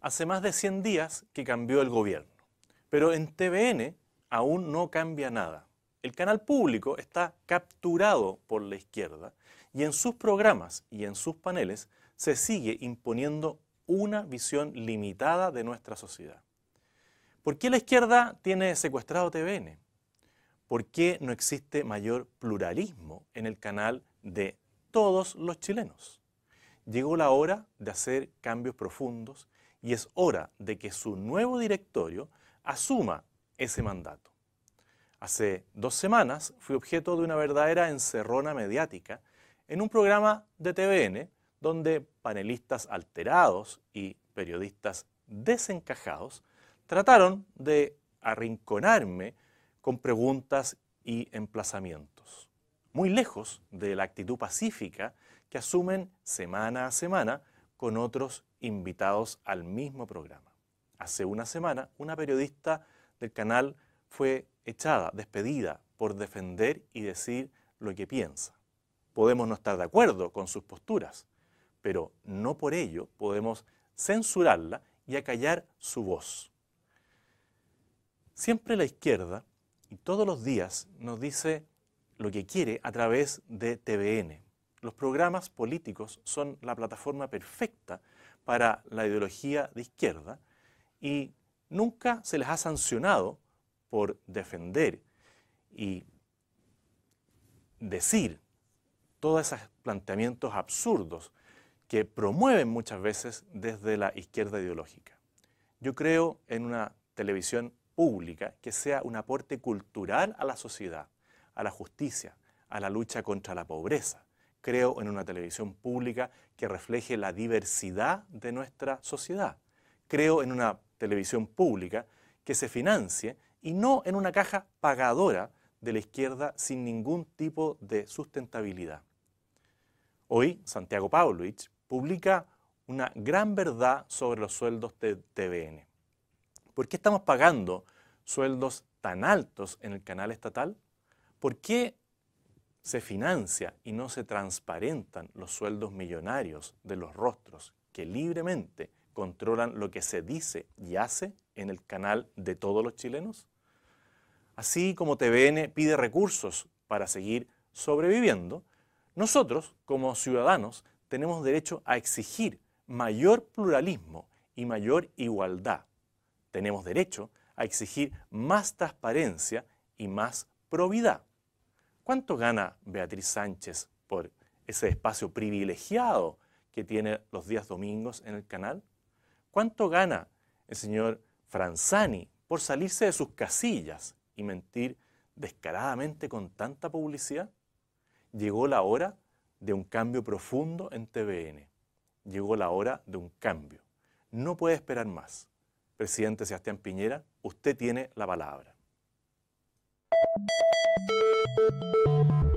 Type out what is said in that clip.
Hace más de 100 días que cambió el gobierno, pero en TVN aún no cambia nada. El canal público está capturado por la izquierda y en sus programas y en sus paneles se sigue imponiendo una visión limitada de nuestra sociedad. ¿Por qué la izquierda tiene secuestrado TVN? ¿Por qué no existe mayor pluralismo en el canal de todos los chilenos. Llegó la hora de hacer cambios profundos y es hora de que su nuevo directorio asuma ese mandato. Hace dos semanas fui objeto de una verdadera encerrona mediática en un programa de TVN donde panelistas alterados y periodistas desencajados trataron de arrinconarme con preguntas y emplazamientos muy lejos de la actitud pacífica que asumen semana a semana con otros invitados al mismo programa. Hace una semana, una periodista del canal fue echada, despedida, por defender y decir lo que piensa. Podemos no estar de acuerdo con sus posturas, pero no por ello podemos censurarla y acallar su voz. Siempre la izquierda, y todos los días, nos dice lo que quiere a través de TVN. Los programas políticos son la plataforma perfecta para la ideología de izquierda y nunca se les ha sancionado por defender y decir todos esos planteamientos absurdos que promueven muchas veces desde la izquierda ideológica. Yo creo en una televisión pública que sea un aporte cultural a la sociedad, a la justicia, a la lucha contra la pobreza. Creo en una televisión pública que refleje la diversidad de nuestra sociedad. Creo en una televisión pública que se financie y no en una caja pagadora de la izquierda sin ningún tipo de sustentabilidad. Hoy Santiago Pavlovich publica una gran verdad sobre los sueldos de TVN. ¿Por qué estamos pagando sueldos tan altos en el canal estatal? ¿Por qué se financia y no se transparentan los sueldos millonarios de los rostros que libremente controlan lo que se dice y hace en el canal de todos los chilenos? Así como TVN pide recursos para seguir sobreviviendo, nosotros, como ciudadanos, tenemos derecho a exigir mayor pluralismo y mayor igualdad. Tenemos derecho a exigir más transparencia y más probidad. ¿Cuánto gana Beatriz Sánchez por ese espacio privilegiado que tiene los días domingos en el canal? ¿Cuánto gana el señor Franzani por salirse de sus casillas y mentir descaradamente con tanta publicidad? Llegó la hora de un cambio profundo en TVN. Llegó la hora de un cambio. No puede esperar más. Presidente Sebastián Piñera, usted tiene la palabra. Thank you.